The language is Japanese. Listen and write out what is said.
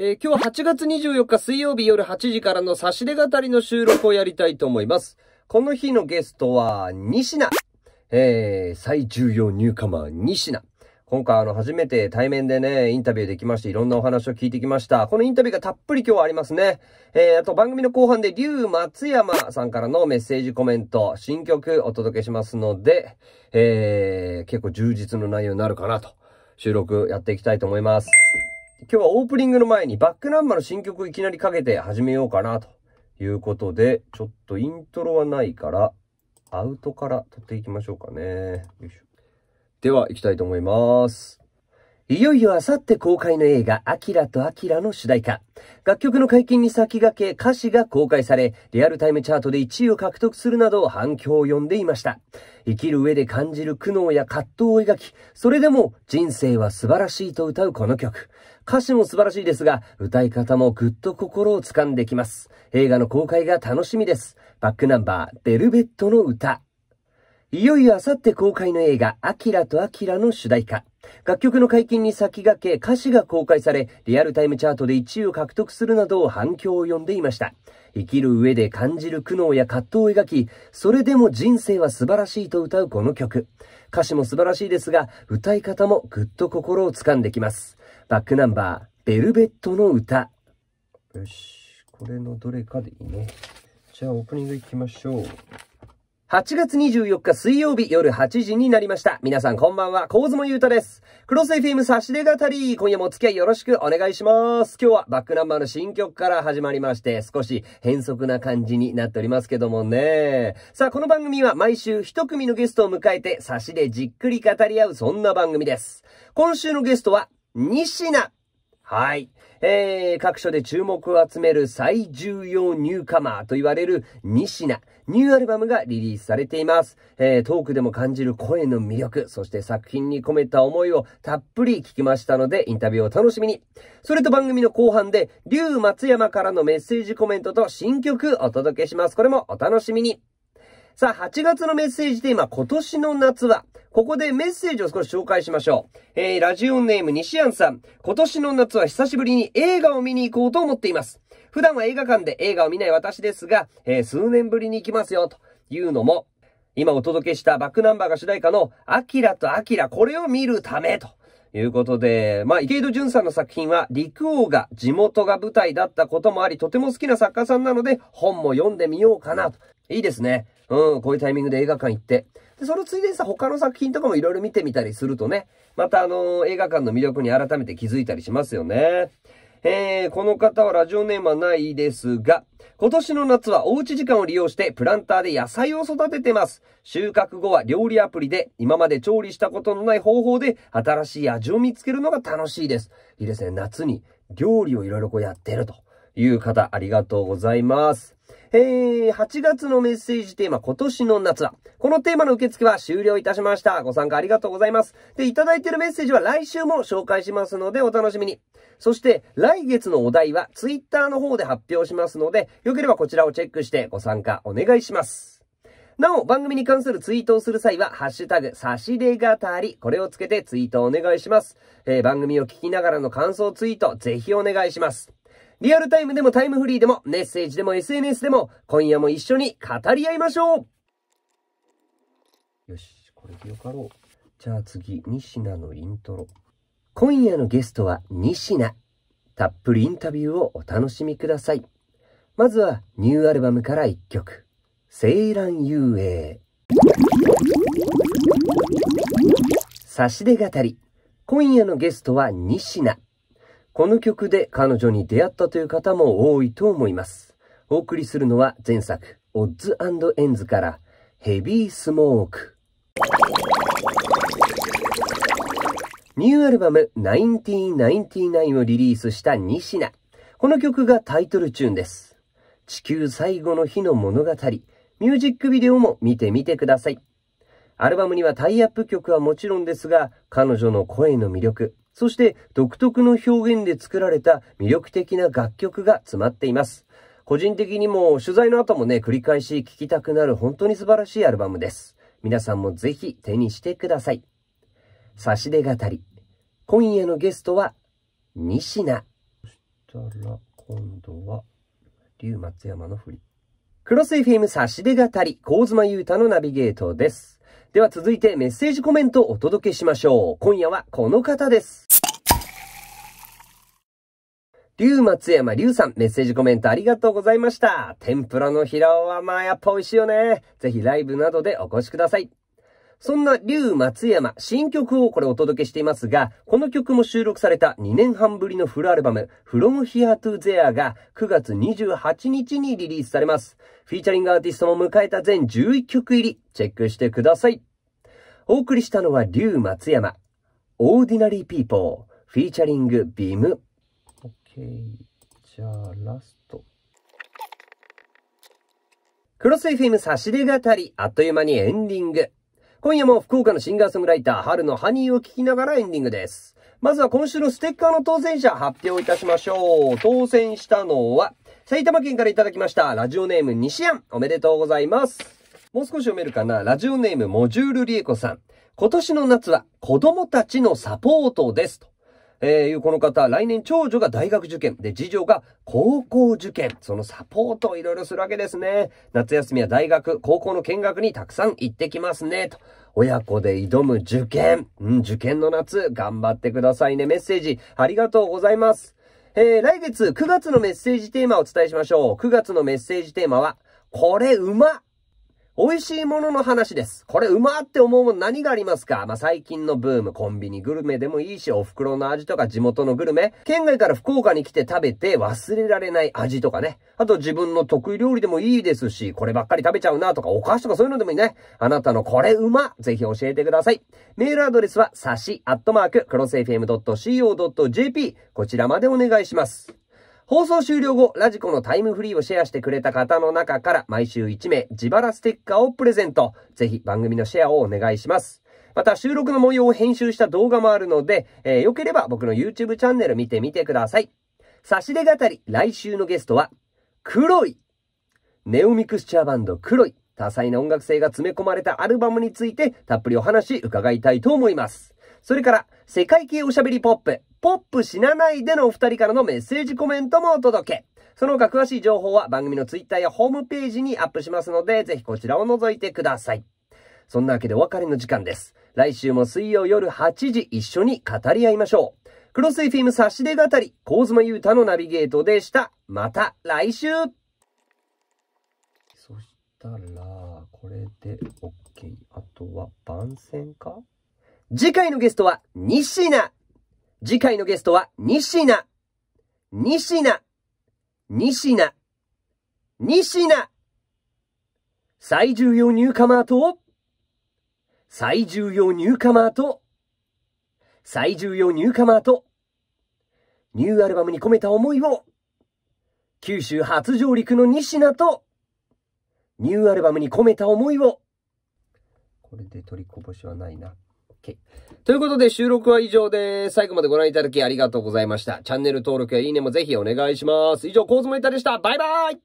えー、今日8月24日水曜日夜8時からの差し出語りの収録をやりたいと思います。この日のゲストは、西名。えー、最重要ニューカマー、西名。今回あの、初めて対面でね、インタビューできまして、いろんなお話を聞いてきました。このインタビューがたっぷり今日はありますね。えー、あと番組の後半で、竜松山さんからのメッセージコメント、新曲お届けしますので、えー、結構充実の内容になるかなと、収録やっていきたいと思います。今日はオープニングの前にバックナンバーの新曲をいきなりかけて始めようかなということで、ちょっとイントロはないから、アウトから撮っていきましょうかね。よいしょ。では、行きたいと思います。いよいよあさって公開の映画、アキラとアキラの主題歌。楽曲の解禁に先駆け歌詞が公開され、リアルタイムチャートで1位を獲得するなど反響を呼んでいました。生きる上で感じる苦悩や葛藤を描き、それでも人生は素晴らしいと歌うこの曲。歌詞も素晴らしいですが、歌い方もぐっと心を掴んできます。映画の公開が楽しみです。バックナンバー、ベルベットの歌。いよいよあさって公開の映画、アキラとアキラの主題歌。楽曲の解禁に先駆け歌詞が公開され、リアルタイムチャートで1位を獲得するなど反響を呼んでいました。生きる上で感じる苦悩や葛藤を描き、それでも人生は素晴らしいと歌うこの曲。歌詞も素晴らしいですが、歌い方もぐっと心を掴んできます。バックナンバー、ベルベットの歌。よし、これのどれかでいいね。じゃあオープニングいきましょう。8月24日水曜日夜8時になりました。皆さんこんばんは、コズモゆうたです。クロス FM 差し出語り、今夜もお付き合いよろしくお願いします。今日はバックナンバーの新曲から始まりまして、少し変則な感じになっておりますけどもね。さあ、この番組は毎週一組のゲストを迎えて、差しでじっくり語り合う、そんな番組です。今週のゲストは、西名はい。えー、各所で注目を集める最重要ニューカマーと言われる2品、ニューアルバムがリリースされています。えー、トークでも感じる声の魅力、そして作品に込めた思いをたっぷり聞きましたので、インタビューを楽しみに。それと番組の後半で、竜松山からのメッセージコメントと新曲お届けします。これもお楽しみに。さあ、8月のメッセージテーマ、今年の夏は、ここでメッセージを少し紹介しましょう。えー、ラジオネーム西安さん。今年の夏は久しぶりに映画を見に行こうと思っています。普段は映画館で映画を見ない私ですが、えー、数年ぶりに行きますよ、というのも、今お届けしたバックナンバーが主題歌の、アキラとアキラ、これを見るため、ということで、まあ、池井戸潤さんの作品は、陸王が地元が舞台だったこともあり、とても好きな作家さんなので、本も読んでみようかなと。いいですね。うん、こういうタイミングで映画館行って。で、そのついでにさ、他の作品とかもいろいろ見てみたりするとね、またあのー、映画館の魅力に改めて気づいたりしますよね。えー、この方はラジオネームはないですが、今年の夏はおうち時間を利用してプランターで野菜を育ててます。収穫後は料理アプリで今まで調理したことのない方法で新しい味を見つけるのが楽しいです。いいですね。夏に料理をいろいろこうやってるという方ありがとうございます。えー、8月のメッセージテーマ、今年の夏は。このテーマの受付は終了いたしました。ご参加ありがとうございます。で、いただいているメッセージは来週も紹介しますので、お楽しみに。そして、来月のお題は、Twitter の方で発表しますので、よければこちらをチェックしてご参加お願いします。なお、番組に関するツイートをする際は、ハッシュタグ、差し出がたり、これをつけてツイートお願いします。えー、番組を聞きながらの感想ツイート、ぜひお願いします。リアルタイムでもタイムフリーでも、メッセージでも SNS でも、今夜も一緒に語り合いましょうよし、これでよかろう。じゃあ次、西品のイントロ。今夜のゲストは西品。たっぷりインタビューをお楽しみください。まずはニューアルバムから1曲。セイラン遊泳。差し出語り。今夜のゲストは西品。この曲で彼女に出会ったという方も多いと思います。お送りするのは前作、オッズエンズからヘビースモーク。ニューアルバム1999をリリースした西名。この曲がタイトルチューンです。地球最後の日の物語、ミュージックビデオも見てみてください。アルバムにはタイアップ曲はもちろんですが、彼女の声の魅力、そして独特の表現で作られた魅力的な楽曲が詰まっています。個人的にも取材の後もね、繰り返し聴きたくなる本当に素晴らしいアルバムです。皆さんもぜひ手にしてください。差し出語り。今夜のゲストは、西名。そしたら、今度は、竜松山の振り。クロス FM 差し出語り、香妻優太のナビゲートです。では続いてメッセージコメントをお届けしましょう。今夜はこの方です。竜松山竜さん、メッセージコメントありがとうございました。天ぷらの平尾はまあやっぱ美味しいよね。ぜひライブなどでお越しください。そんな竜松山、新曲をこれお届けしていますが、この曲も収録された2年半ぶりのフルアルバム、From Here to There が9月28日にリリースされます。フィーチャリングアーティストも迎えた全11曲入り、チェックしてください。お送りしたのは竜松山、オーディナリーピーポー、フィーチャリングビーム。OK。じゃあ、ラスト。クロス FM 差し出語り、あっという間にエンディング。今夜も福岡のシンガーソングライター、春のハニーを聴きながらエンディングです。まずは今週のステッカーの当選者発表いたしましょう。当選したのは、埼玉県からいただきました、ラジオネーム西安、おめでとうございます。もう少し読めるかなラジオネームモジュールリエコさん。今年の夏は子供たちのサポートです。とえー、いうこの方、来年長女が大学受験、で、次女が高校受験、そのサポートをいろいろするわけですね。夏休みは大学、高校の見学にたくさん行ってきますね、と。親子で挑む受験、うん、受験の夏、頑張ってくださいね。メッセージ、ありがとうございます。えー、来月9月のメッセージテーマをお伝えしましょう。9月のメッセージテーマは、これうま美味しいものの話です。これうまって思うもん何がありますかまあ、最近のブーム、コンビニグルメでもいいし、お袋の味とか地元のグルメ、県外から福岡に来て食べて忘れられない味とかね。あと自分の得意料理でもいいですし、こればっかり食べちゃうなとか、お菓子とかそういうのでもいいね。あなたのこれうま、ぜひ教えてください。メールアドレスは、さし、アットマーク、クロス FM.co.jp。こちらまでお願いします。放送終了後、ラジコのタイムフリーをシェアしてくれた方の中から毎週1名自腹ステッカーをプレゼント。ぜひ番組のシェアをお願いします。また収録の模様を編集した動画もあるので、えー、よければ僕の YouTube チャンネル見てみてください。差し出語り、来週のゲストは、黒いネオミクスチャーバンド黒い多彩な音楽性が詰め込まれたアルバムについてたっぷりお話伺いたいと思います。それから、世界系おしゃべりポップ、ポップ死なないでのお二人からのメッセージコメントもお届け。その他詳しい情報は番組のツイッターやホームページにアップしますので、ぜひこちらを覗いてください。そんなわけでお別れの時間です。来週も水曜夜8時一緒に語り合いましょう。クロスフィーム差し出語り、コーズマユータのナビゲートでした。また来週そしたら、これで OK。あとは番宣か次回のゲストは、西名次回のゲストは、西名。西名。西名。西名。最重要ニューカマーと、最重要ニューカマーと、最重要ニューカマーと、ニューアルバムに込めた思いを、九州初上陸の西名と、ニューアルバムに込めた思いを、これで取りこぼしはないな。o ということで収録は以上です。最後までご覧いただきありがとうございました。チャンネル登録やいいねもぜひお願いします。以上、コーズモイタでした。バイバイ